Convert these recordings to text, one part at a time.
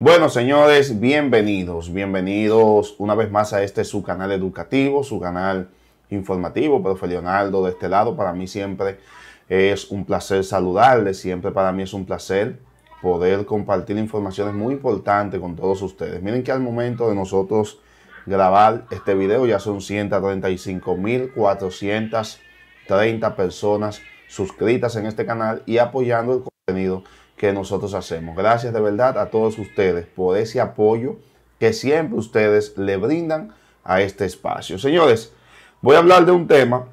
Bueno, señores, bienvenidos, bienvenidos una vez más a este su canal educativo, su canal informativo, profe Leonardo de este lado. Para mí siempre es un placer saludarles, siempre para mí es un placer poder compartir informaciones muy importantes con todos ustedes. Miren que al momento de nosotros grabar este video ya son 135.430 personas suscritas en este canal y apoyando el contenido que nosotros hacemos. Gracias de verdad a todos ustedes por ese apoyo que siempre ustedes le brindan a este espacio. Señores, voy a hablar de un tema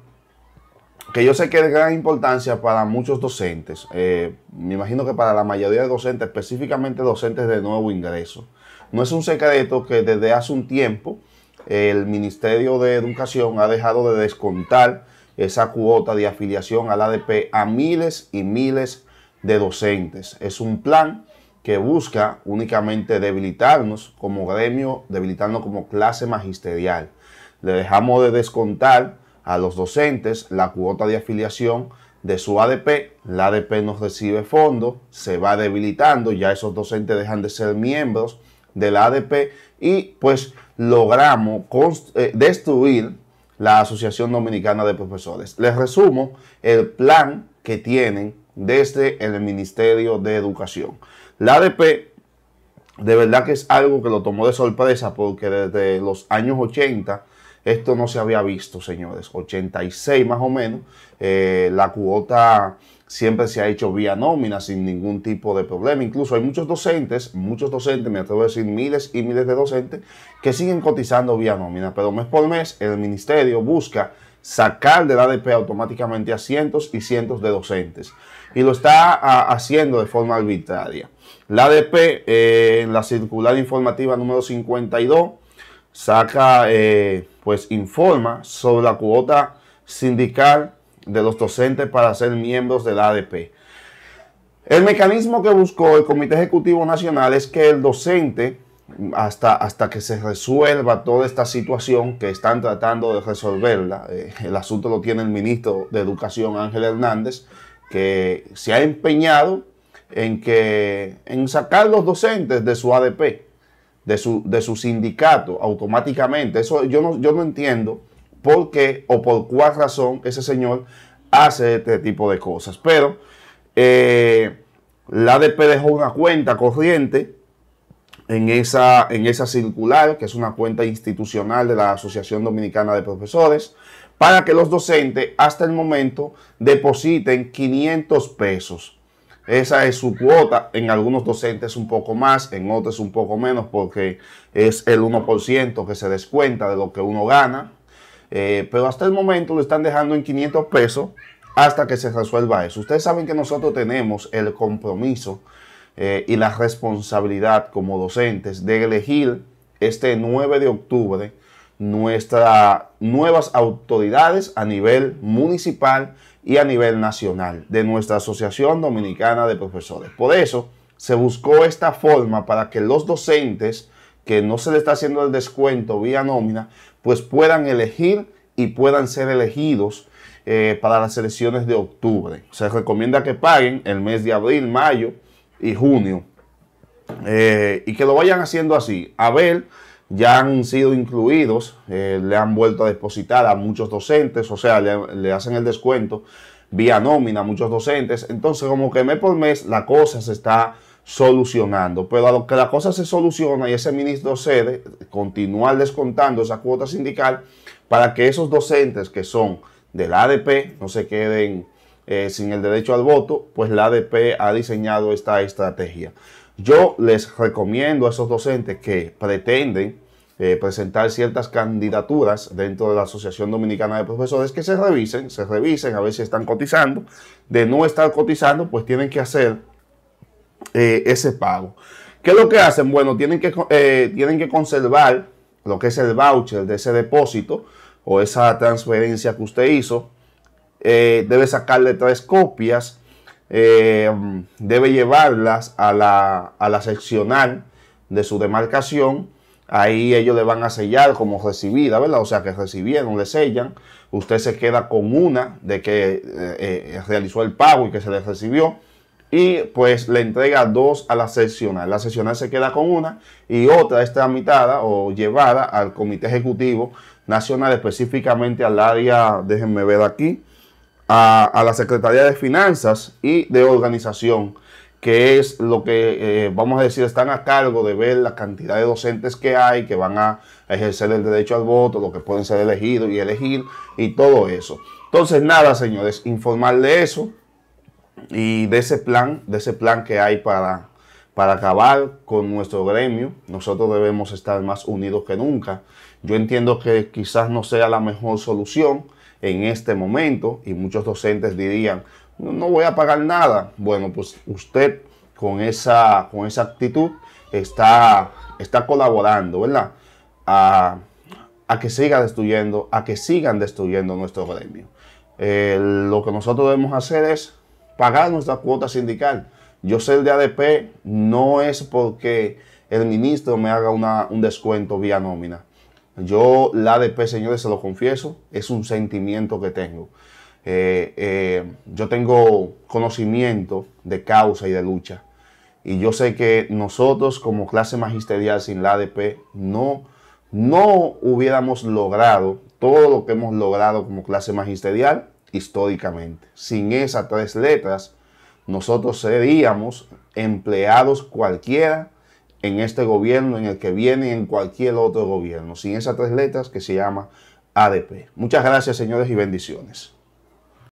que yo sé que es de gran importancia para muchos docentes. Eh, me imagino que para la mayoría de docentes, específicamente docentes de nuevo ingreso. No es un secreto que desde hace un tiempo el Ministerio de Educación ha dejado de descontar esa cuota de afiliación al ADP a miles y miles de docentes. Es un plan que busca únicamente debilitarnos como gremio, debilitarnos como clase magisterial. Le dejamos de descontar a los docentes la cuota de afiliación de su ADP, la ADP nos recibe fondos, se va debilitando, ya esos docentes dejan de ser miembros de la ADP y pues logramos eh, destruir la Asociación Dominicana de Profesores. Les resumo el plan que tienen desde el Ministerio de Educación. La ADP de verdad que es algo que lo tomó de sorpresa porque desde los años 80 esto no se había visto, señores. 86 más o menos. Eh, la cuota siempre se ha hecho vía nómina sin ningún tipo de problema. Incluso hay muchos docentes, muchos docentes, me atrevo a decir miles y miles de docentes, que siguen cotizando vía nómina. Pero mes por mes el ministerio busca sacar del ADP automáticamente a cientos y cientos de docentes. Y lo está ah, haciendo de forma arbitraria. La ADP, eh, en la circular informativa número 52, saca, eh, pues informa sobre la cuota sindical de los docentes para ser miembros del ADP. El mecanismo que buscó el Comité Ejecutivo Nacional es que el docente hasta, hasta que se resuelva toda esta situación que están tratando de resolverla. Eh, el asunto lo tiene el ministro de Educación Ángel Hernández, que se ha empeñado en, que, en sacar los docentes de su ADP, de su, de su sindicato, automáticamente. Eso yo no, yo no entiendo por qué o por cuál razón ese señor hace este tipo de cosas. Pero eh, la ADP dejó una cuenta corriente en esa, en esa circular, que es una cuenta institucional de la Asociación Dominicana de Profesores, para que los docentes hasta el momento depositen 500 pesos. Esa es su cuota, en algunos docentes un poco más, en otros un poco menos, porque es el 1% que se descuenta de lo que uno gana. Eh, pero hasta el momento lo están dejando en 500 pesos hasta que se resuelva eso. Ustedes saben que nosotros tenemos el compromiso eh, y la responsabilidad como docentes de elegir este 9 de octubre nuestras nuevas autoridades a nivel municipal y a nivel nacional de nuestra Asociación Dominicana de Profesores. Por eso se buscó esta forma para que los docentes que no se les está haciendo el descuento vía nómina, pues puedan elegir y puedan ser elegidos eh, para las elecciones de octubre. Se recomienda que paguen el mes de abril, mayo, y junio. Eh, y que lo vayan haciendo así. A ver, ya han sido incluidos, eh, le han vuelto a depositar a muchos docentes, o sea, le, hacen el descuento vía nómina a muchos docentes. Entonces, como que mes por mes la cosa se está solucionando. Pero a lo que la cosa se soluciona y ese ministro cede, continuar descontando esa cuota sindical para que esos docentes que son del ADP no se queden eh, sin el derecho al voto, pues la ADP ha diseñado esta estrategia. Yo les recomiendo a esos docentes que pretenden eh, presentar ciertas candidaturas dentro de la Asociación Dominicana de Profesores que se revisen, se revisen a ver si están cotizando. De no estar cotizando, pues tienen que hacer eh, ese pago. ¿Qué es lo que hacen? Bueno, tienen que, tienen que conservar lo que es el voucher de ese depósito o esa transferencia que usted hizo eh, debe sacarle tres copias, eh, debe llevarlas a la, seccional de su demarcación. Ahí ellos le van a sellar como recibida, ¿verdad? O sea que recibieron, le sellan. Usted se queda con una de que eh, realizó el pago y que se le recibió. Y pues le entrega dos a la seccional. La seccional se queda con una y otra es tramitada o llevada al Comité Ejecutivo Nacional, específicamente al área, déjenme ver aquí, a, la Secretaría de Finanzas y de Organización, que es lo que, eh, vamos a decir, están a cargo de ver la cantidad de docentes que hay, que van a ejercer el derecho al voto, lo que pueden ser elegidos y elegir, y todo eso. Entonces, nada, señores, informarle eso y de ese plan, de ese plan que hay para, para acabar con nuestro gremio. Nosotros debemos estar más unidos que nunca. Yo entiendo que quizás no sea la mejor solución, en este momento y muchos docentes dirían, no voy a pagar nada. Bueno, pues usted con esa, con esa actitud está, está colaborando, ¿verdad? A, que siga destruyendo, a que sigan destruyendo nuestro gremio. Eh, lo que nosotros debemos hacer es pagar nuestra cuota sindical. Yo ser de ADP no es porque el ministro me haga un descuento vía nómina. Yo, la ADP, señores, se lo confieso, es un sentimiento que tengo. Eh, eh, yo tengo conocimiento de causa y de lucha. Y yo sé que nosotros, como clase magisterial sin la ADP, no, no hubiéramos logrado todo lo que hemos logrado como clase magisterial históricamente. Sin esas tres letras, nosotros seríamos empleados cualquiera en este gobierno, en el que viene en cualquier otro gobierno, sin esas tres letras que se llama ADP. Muchas gracias, señores, y bendiciones.